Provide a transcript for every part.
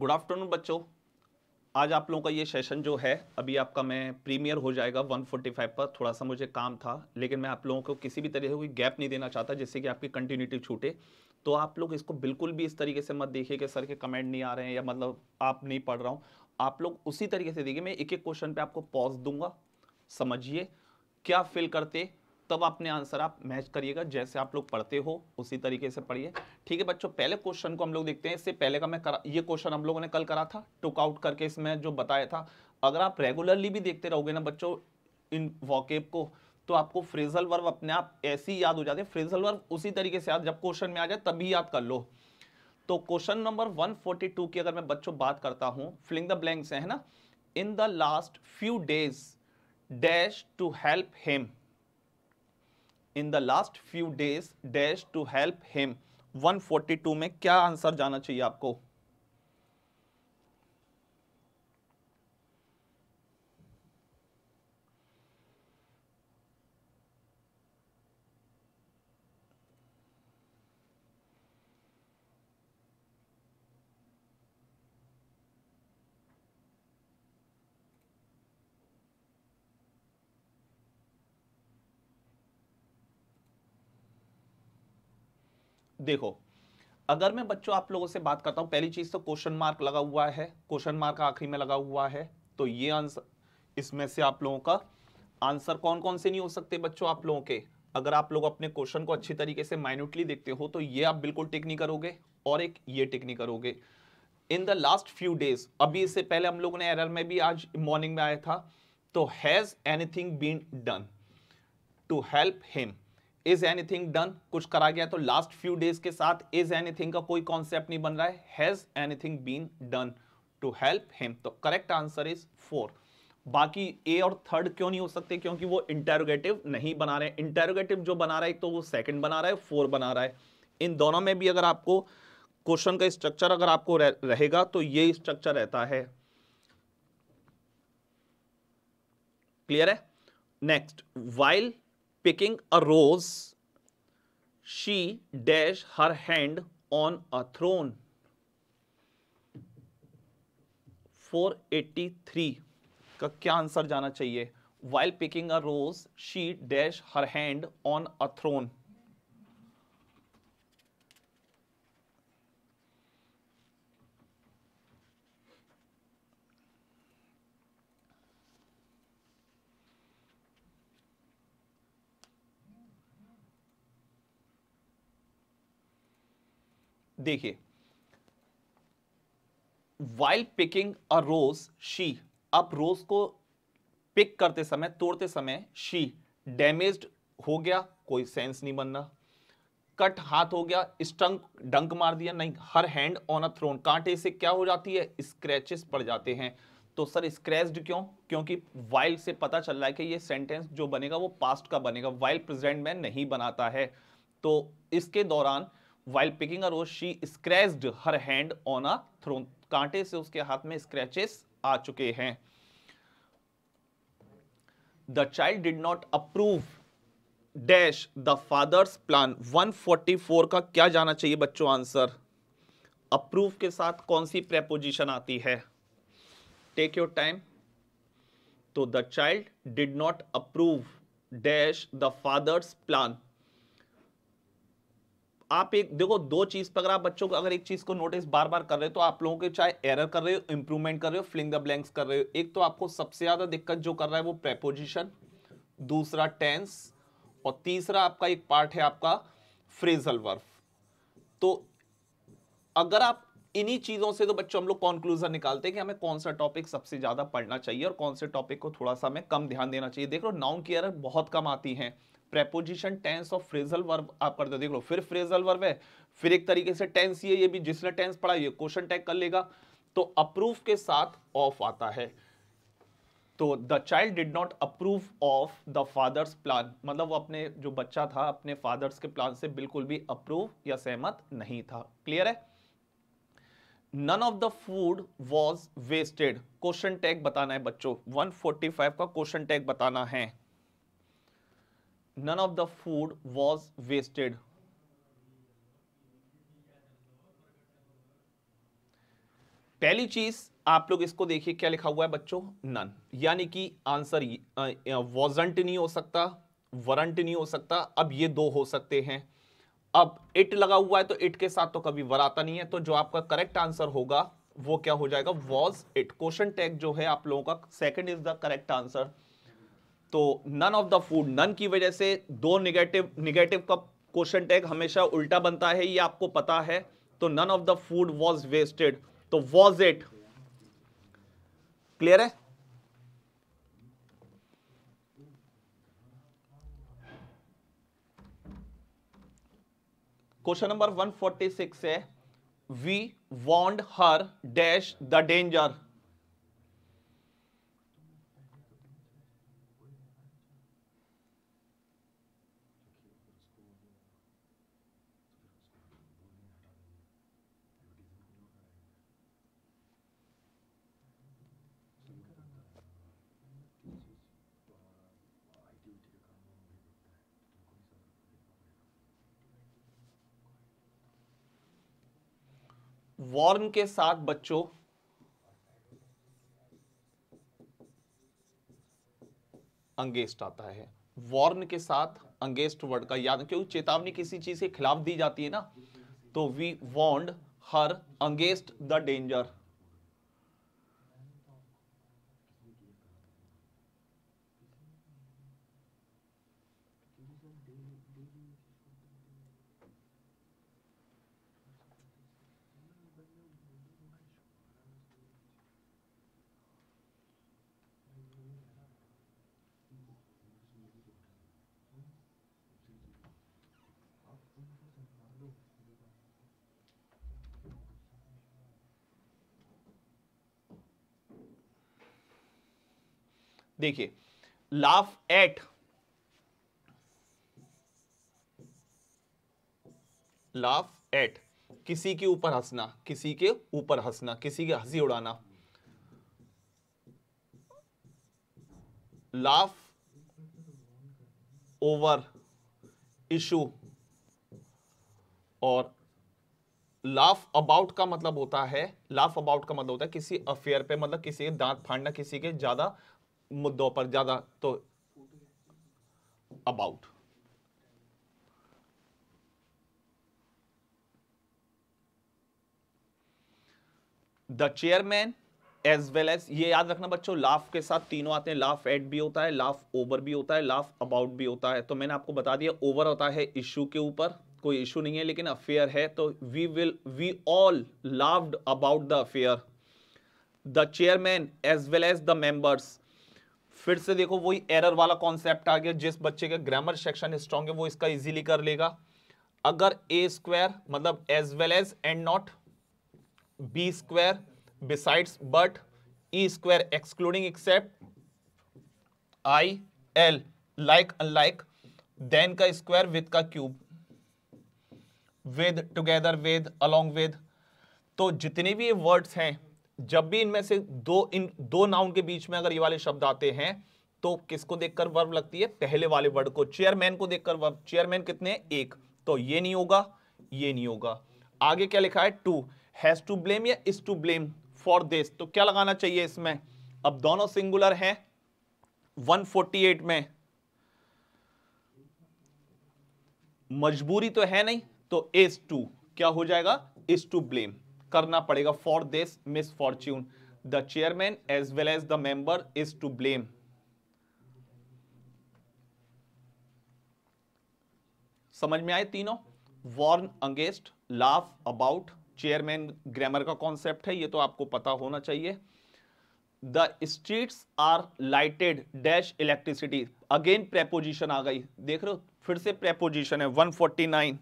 Good afternoon बच्चों आज आप लोगों का ये सेशन जो है अभी आपका मैं प्रीमियर हो जाएगा 145 पर थोड़ा सा मुझे काम था लेकिन मैं आप लोगों को किसी भी तरीके कोई गैप नहीं देना चाहता जिससे कि आपकी कंटिन्यूटी छूटे तो आप लोग इसको बिल्कुल भी इस तरीके से मत देखिए कि सर के कमेंट नहीं आ रहे हैं या मतलब आप नहीं पढ़ रहा हूँ आप लोग उसी तरीके से देखिए मैं एक एक क्वेश्चन पर आपको पॉज दूंगा समझिए क्या फिल करते तब अपने आंसर आप मैच करिएगा जैसे आप लोग पढ़ते हो उसी तरीके से पढ़िए ठीक है बच्चों पहले क्वेश्चन को हम लोग देखते हैं इससे पहले का मैं करा ये क्वेश्चन हम लोगों ने कल करा था टुक आउट करके इसमें जो बताया था अगर आप रेगुलरली भी देखते रहोगे ना बच्चों इन वॉकेब को तो आपको फ्रेजल वर्ब अपने आप ऐसे ही याद हो जाते हैं फ्रेजल वर्ब उसी तरीके से याद जब क्वेश्चन में आ जाए तभी याद कर लो तो क्वेश्चन नंबर 142 की अगर मैं बच्चों बात करता हूँ फिलिंग द ब्लैंक्स है ना in the last few days dash to help him in the last few days dash to help him 142 में क्या आंसर जाना चाहिए आपको देखो अगर मैं बच्चों आप लोगों से बात करता हूं पहली चीज़ तो क्वेश्चन मार्क लगा हुआ है क्वेश्चन मार्क आखिरी में लगा हुआ है तो ये आंसर इसमें से आप लोगों का आंसर कौन कौन से नहीं हो सकते बच्चों आप लोगों के अगर आप लोग अपने क्वेश्चन को अच्छी तरीके से माइन्यूटली देखते हो तो ये आप बिल्कुल टिक नहीं करोगे और एक ये टिक नहीं करोगे in the last few days अभी इससे पहले हम लोगों ने एरर में भी आज मॉर्निंग में आया था तो has anything been done to help him is anything done कुछ करा गया तो लास्ट फ्यू डेज के साथ इज एनीथिंग का कोई कॉन्सेप्ट नहीं बन रहा है has anything been done to help him तो करेक्ट आंसर इज फोर बाकी ए और थर्ड क्यों नहीं हो सकते क्योंकि वो इंटेरोगेटिव नहीं बना रहे इंटेरोगेटिव जो बना रहा है तो वो सेकंड बना रहा है फोर बना रहा है इन दोनों में भी अगर आपको क्वेश्चन का स्ट्रक्चर अगर आपको रह, रहेगा तो ये स्ट्रक्चर रहता है क्लियर है next while picking a rose she dash her hand on a throne 483 का क्या आंसर जाना चाहिए while picking a rose she dash her hand on a throne देखिए while picking a rose she अब rose को pick करते समय तोड़ते समय शी डैमेज हो गया कोई सेंस नहीं बनना कट हाथ हो गया स्टंक डंक मार दिया नहीं her hand on a thorn कांटे से क्या हो जाती है स्क्रैचेस पड़ जाते हैं तो सर स्क्रैच्ड क्यों क्योंकि वाइल्ड से पता चल रहा है कि ये सेंटेंस जो बनेगा वो पास्ट का बनेगा वाइल प्रेजेंट में नहीं बनाता है तो इसके दौरान while picking rose she scratched her hand on a thorn कांटे से उसके हाथ में स्क्रैचेस आ चुके हैं the child did not approve dash the father's plan 144 का क्या जाना चाहिए बच्चों आंसर अप्रूव के साथ कौन सी प्रेपोजिशन आती है टेक योर टाइम तो the child did not approve dash the father's plan आप एक देखो दो चीज पर अगर आप बच्चों को अगर एक चीज को नोटिस बार बार कर रहे हो तो आप लोगों के चाहे एरर कर रहे हो इंप्रूवमेंट कर रहे हो फ्लिंग द ब्लैंक्स कर रहे हो एक तो आपको सबसे ज्यादा दिक्कत जो कर रहा है वो प्रेपोजिशन दूसरा टेंस और तीसरा आपका एक पार्ट है आपका फ्रेजल वर्फ तो अगर आप इन्हीं चीज़ों से तो बच्चों हम लोग कॉन्क्लूजन निकालते हैं कि हमें कौन सा टॉपिक सबसे ज़्यादा पढ़ना चाहिए और कौन से टॉपिक को थोड़ा सा हमें कम ध्यान देना चाहिए देख लो नाउन की एरर बहुत कम आती हैं प्रेपोजिशन टेंस और फ्रेजल वर्ब आप पढ़ते तो देख लो फिर फ्रेजल वर्ब है फिर एक तरीके से टेंस ये ये भी जिसने टेंस पढ़ा ये क्वेश्चन टैग कर लेगा तो अप्रूव के साथ ऑफ आता है तो the child did not approve of the father's plan मतलब वो अपने जो बच्चा था अपने फादर्स के प्लान से बिल्कुल भी अप्रूव या सहमत नहीं था क्लियर है none of the food was wasted question tag बताना है बच्चों 145 का क्वेश्चन टैग बताना है none of the food was wasted. पहली चीज आप लोग इसको देखिए क्या लिखा हुआ है बच्चों नन यानी कि आंसर वॉजंट नहीं हो सकता वरंट नहीं हो सकता अब ये दो हो सकते हैं अब इट लगा हुआ है तो इट के साथ तो कभी वर आता नहीं है तो जो आपका करेक्ट आंसर होगा वो क्या हो जाएगा वॉज इट क्वेश्चन टैग जो है आप लोगों का second is the correct answer तो none of the food none की वजह से दो निगेटिव निगेटिव का क्वेश्चन टैग हमेशा उल्टा बनता है ये आपको पता है तो none of the food was wasted तो वॉज इट क्लियर है क्वेश्चन नंबर 146 है we warned her dash the danger warn के साथ बच्चों अंगेस्ट आता है वॉर्न के साथ अंगेस्ट वर्ड का याद क्योंकि चेतावनी किसी चीज के खिलाफ दी जाती है ना तो we warned her against the danger देखिए लाफ एट लाफ एट किसी के ऊपर हंसना किसी के ऊपर हंसना किसी की हंसी उड़ाना लाफ ओवर इशू और लाफ अबाउट का मतलब होता है लाफ अबाउट का मतलब होता है किसी अफेयर पे मतलब किसी के दांत फाड़ना किसी के ज्यादा मुद्दों पर ज़्यादा तो about the chairman as well as ये याद रखना बच्चों लाफ के साथ तीनों आते हैं लाफ एट भी होता है लाफ ओवर भी होता है लाफ अबाउट भी होता है तो मैंने आपको बता दिया ओवर होता है इशू के ऊपर कोई इशू नहीं है लेकिन अफेयर है तो we will we all laughed about the affair the chairman as well as the members फिर से देखो वही एरर वाला कॉन्सेप्ट आ गया जिस बच्चे का ग्रामर सेक्शन स्ट्रॉन्ग है वो इसका इजीली कर लेगा अगर ए स्क्वायर मतलब as well as and not B square besides but E square excluding except I L like unlike then का स्क्वायर विद का cube with together with along with तो जितने भी ये वर्ड्स हैं जब भी इनमें से दो इन दो नाउन के बीच में अगर ये वाले शब्द आते हैं तो किसको देखकर वर्ब लगती है पहले वाले वर्ड को चेयरमैन को देखकर वर्ब चेयरमैन कितने एक तो ये नहीं होगा ये नहीं होगा आगे क्या लिखा है टू हैज टू ब्लेम या is to blame for this तो क्या लगाना चाहिए इसमें अब दोनों सिंगुलर फोर्टी एट में मजबूरी तो है नहीं तो इज टू क्या हो जाएगा इज टू ब्लेम करना पड़ेगा for this misfortune the chairman as well as the member is to blame समझ में आए तीनों warned against laugh about chairman grammar का कॉन्सेप्ट है ये तो आपको पता होना चाहिए the streets are lighted dash electricity again preposition आ गई देख रहे हो फिर से प्रेपोजिशन है 149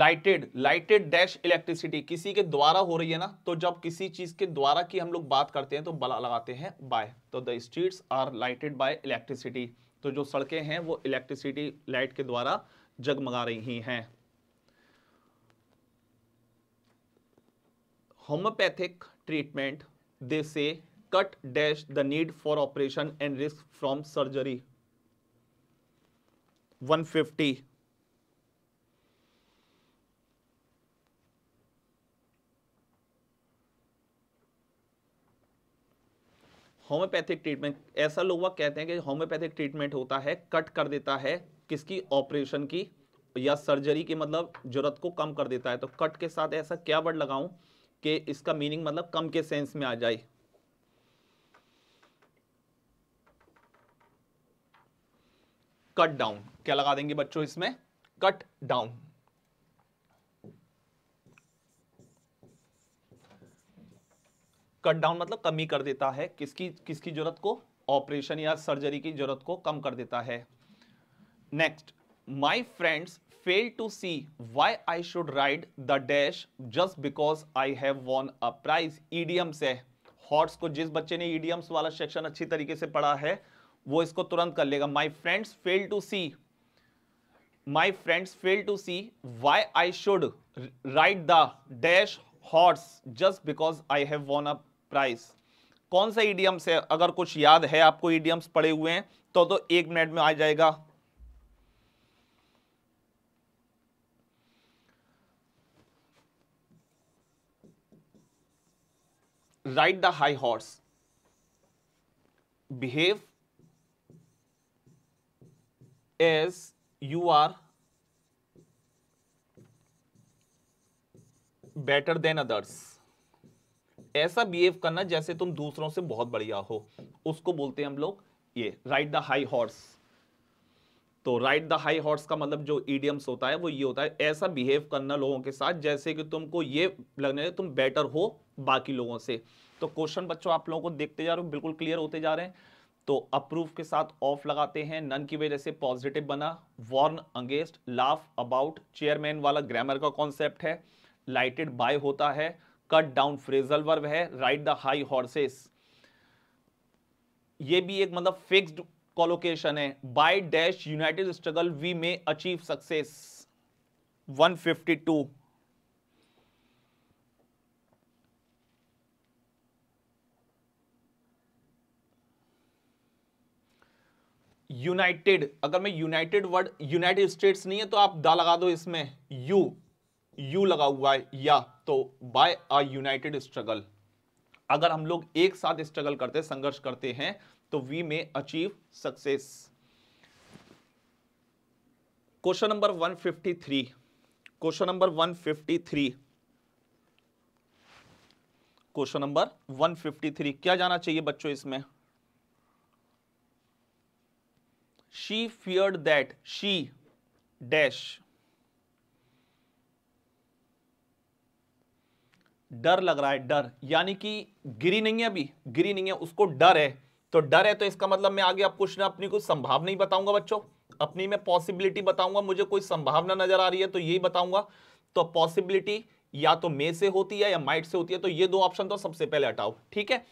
लाइटेड लाइटेड डैश इलेक्ट्रिसिटी किसी के द्वारा हो रही है ना तो जब किसी चीज के द्वारा की हम लोग बात करते हैं तो बला लगाते हैं बाय तो the streets are lighted by electricity तो जो सड़कें हैं वो इलेक्ट्रिसिटी लाइट के द्वारा जगमगा रही हैं homeopathic treatment they say cut dash the need for operation and risk from surgery 150 homeopathic treatment ऐसा लोग वह कहते हैं कि होम्योपैथिक ट्रीटमेंट होता है कट कर देता है किसकी ऑपरेशन की या सर्जरी की मतलब जरूरत को कम कर देता है तो कट के साथ ऐसा क्या वर्ड लगाऊं कि इसका मीनिंग मतलब कम के सेंस में आ जाए कट डाउन क्या लगा देंगे बच्चों इसमें कट डाउन कट डाउन मतलब कमी कर देता है किसकी किसकी जरूरत को ऑपरेशन या सर्जरी की जरूरत को कम कर देता है next my friends fail to see why I should ride the dash just because I have won a prize idioms है हॉर्स को जिस बच्चे ने ईडीएम्स e वाला सेक्शन अच्छी तरीके से पढ़ा है वो इसको तुरंत कर लेगा my friends fail to see my friends fail to see why I should ride the dash horse just because I have won a price कौन सा ईडीएम्स है अगर कुछ याद है आपको ईडीएम्स पड़े हुए हैं तो तो एक मिनट में आ जाएगा ride the high horse behave as you are better than others ऐसा बिहेव करना जैसे तुम दूसरों से बहुत बढ़िया हो उसको बोलते हैं हम लोग ये राइट द हाई हॉर्स तो राइट द हाई हॉर्स का मतलब जो ईडियम्स होता है वो ये होता है ऐसा बिहेव करना लोगों के साथ जैसे कि तुमको ये लगने लगे तुम बेटर हो बाकी लोगों से तो क्वेश्चन बच्चों आप लोगों को देखते जा रहे हो बिल्कुल क्लियर होते जा रहे हैं तो अप्रूव के साथ ऑफ लगाते हैं नन की वजह से पॉजिटिव बना warn against laugh about chairman वाला ग्रामर का कॉन्सेप्ट है लाइटेड बाय होता है कट डाउन फ्रेजल वर्ब है राइड द हाई हॉर्सेस ये भी एक मतलब फिक्स्ड कॉलोकेशन है by dash united struggle we may achieve success 152 united अगर मैं यूनाइटेड वर्ड यूनाइटेड स्टेट्स नहीं है तो आप दा लगा दो इसमें यू यू लगा हुआ है या तो बाय अ यूनाइटेड स्ट्रगल अगर हम लोग एक साथ स्ट्रगल करते संघर्ष करते हैं तो we may achieve success question number 153 question number 153 question number 153 क्या जाना चाहिए बच्चों इसमें she feared that she dash डर लग रहा है डर यानी कि गिरी नहीं है अभी गिरी नहीं है उसको डर है तो डर है तो इसका मतलब मैं आगे आप कुछ ना अपनी कोई संभावना नहीं बताऊंगा बच्चों अपनी मैं पॉसिबिलिटी बताऊंगा मुझे कोई संभावना नजर आ रही है तो यही बताऊंगा तो पॉसिबिलिटी या तो मे से होती है या माइट से होती है तो ये दो ऑप्शन तो सबसे पहले हटाओ ठीक है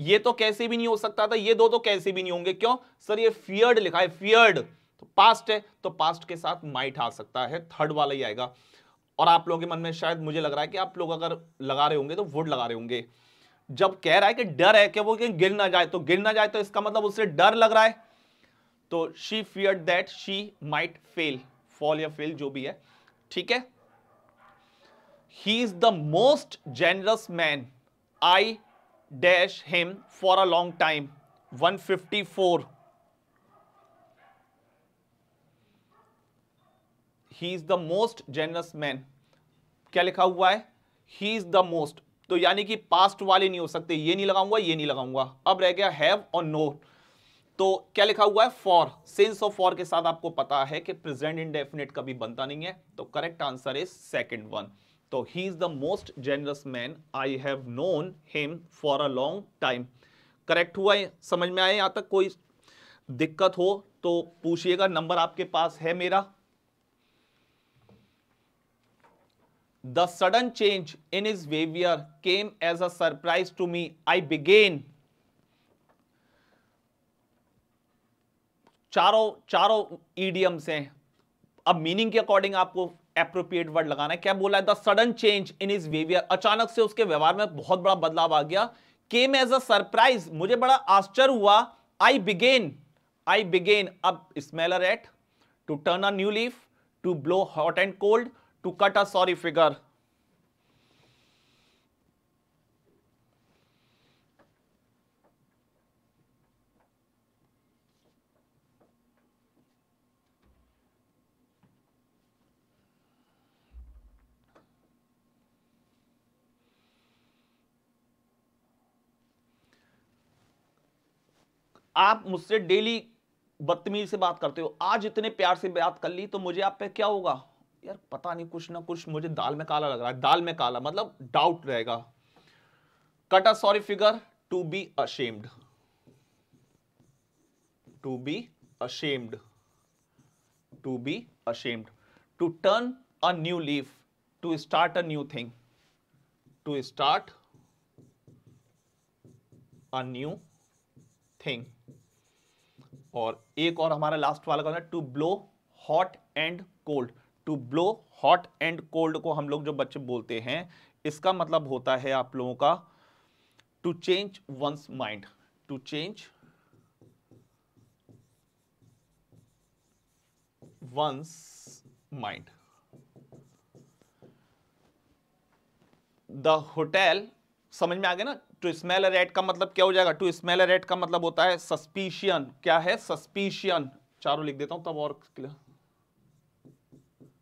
ये तो कैसे भी नहीं हो सकता था ये दो तो कैसे भी नहीं होंगे क्यों सर ये फियर्ड लिखा है फियर्ड तो पास्ट है तो पास्ट के साथ माइट आ सकता है थर्ड वाला ही आएगा और आप लोगों के मन में शायद मुझे लग रहा है कि आप लोग अगर लगा रहे होंगे तो वुड लगा रहे होंगे जब कह रहा है कि डर है कि वो कहीं गिर ना जाए तो गिर ना जाए तो इसका मतलब उससे डर लग रहा है तो she fear that she might fail fall या फेल जो भी है ठीक है he is the most generous man I dash him for a long time 154 he is the most generous man क्या लिखा हुआ है ही इज द मोस्ट तो यानी कि पास्ट वाले नहीं हो सकते ये नहीं लगाऊंगा ये नहीं लगाऊंगा अब रह गया हैव और नो तो क्या लिखा हुआ है फॉर सेंस ऑफ फॉर के साथ आपको पता है कि प्रेजेंट इनडेफिनेट कभी बनता नहीं है तो correct answer is second one तो he is the most generous man I have known him for a long time correct हुआ है समझ में आए यहाँ तक कोई दिक्कत हो तो पूछिएगा नंबर आपके पास है मेरा the sudden change in his behavior came as a surprise to me. I began. चारों चारों ईडियम्स हैं अब मीनिंग के अकॉर्डिंग आपको एप्रोप्रिएट वर्ड लगाना है क्या बोला है the sudden change in his behaviour अचानक से उसके व्यवहार में बहुत बड़ा बदलाव आ गया केम एज अ सरप्राइज मुझे बड़ा आश्चर्य हुआ आई बिगेन आई बिगेन अब smaller at to turn a new leaf to blow hot and cold to cut a sorry figure. आप मुझसे डेली बदतमीज से बात करते हो आज इतने प्यार से बात कर ली तो मुझे आप पे क्या होगा यार पता नहीं कुछ ना कुछ मुझे दाल में काला लग रहा है दाल में काला मतलब डाउट रहेगा cut a sorry figure to be ashamed to be ashamed to be ashamed to turn a new leaf to start a new thing to start a new thing और एक और हमारा लास्ट वाला to blow hot and cold to blow hot and cold को हम लोग जो बच्चे बोलते हैं इसका मतलब होता है आप लोगों का to change one's mind to change one's mind the hotel समझ में आ गया ना टू स्मेल रेट का मतलब क्या हो जाएगा टू स्मेल रेट का मतलब होता है सस्पिशियन क्या है सस्पिशियन चारों लिख देता हूं तब और क्लियर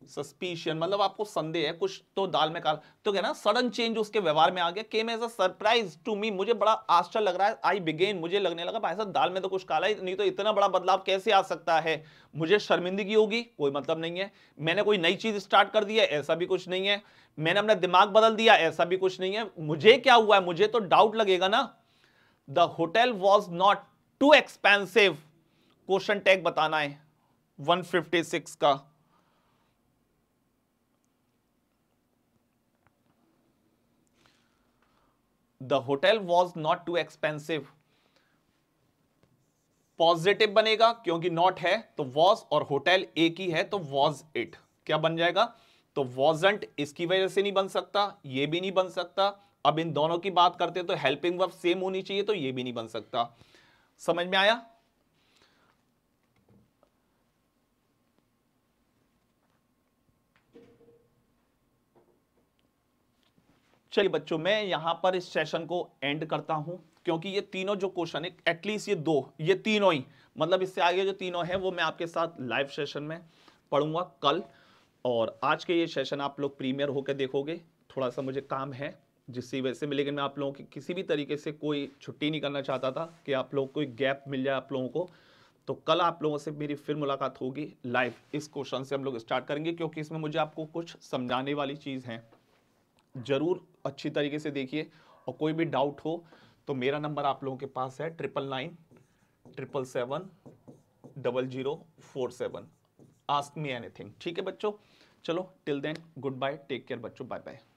सस्पिशियन मतलब आपको संदेह है कुछ तो दाल में काल तो क्या ना सडन चेंज उसके व्यवहार में आ गया came as a surprise to me मुझे बड़ा आश्चर्य लग रहा है आई बिगेन मुझे लगने लगा भाई साहब दाल में तो कुछ काला है नहीं तो इतना बड़ा बदलाव कैसे आ सकता है मुझे शर्मिंदगी होगी कोई मतलब नहीं है मैंने कोई नई चीज स्टार्ट कर दी है ऐसा भी कुछ नहीं है मैंने अपना दिमाग बदल दिया ऐसा भी कुछ नहीं है मुझे क्या हुआ है मुझे तो डाउट लगेगा ना the hotel was not too expensive question tag बताना है 156 का the hotel was not too expensive positive बनेगा क्योंकि नॉट है तो वॉज और होटल एक ही है तो वॉज इट क्या बन जाएगा तो वॉजेंट इसकी वजह से नहीं बन सकता ये भी नहीं बन सकता अब इन दोनों की बात करते हैं तो हेल्पिंग वर्ब सेम होनी चाहिए तो ये भी नहीं बन सकता समझ में आया चलिए बच्चों मैं यहाँ पर इस सेशन को एंड करता हूँ क्योंकि ये तीनों जो क्वेश्चन है एटलीस्ट ये दो ये तीनों ही मतलब इससे आगे जो तीनों हैं वो मैं आपके साथ लाइव सेशन में पढ़ूंगा कल और आज के ये सेशन आप लोग प्रीमियर होकर देखोगे थोड़ा सा मुझे काम है जिससे वजह से लेकिन मैं आप लोगों की किसी भी तरीके से कोई छुट्टी नहीं करना चाहता था कि आप लोग कोई गैप मिल जाए आप लोगों को तो कल आप लोगों से मेरी फिर मुलाकात होगी लाइव इस क्वेश्चन से हम लोग स्टार्ट करेंगे क्योंकि इसमें मुझे आपको कुछ समझाने वाली चीज़ है ज़रूर अच्छी तरीके से देखिए और कोई भी डाउट हो तो मेरा नंबर आप लोगों के पास है triple nine triple seven double zero four seven ask me anything ठीक है बच्चों चलो till then good bye take care बच्चों बाय बाय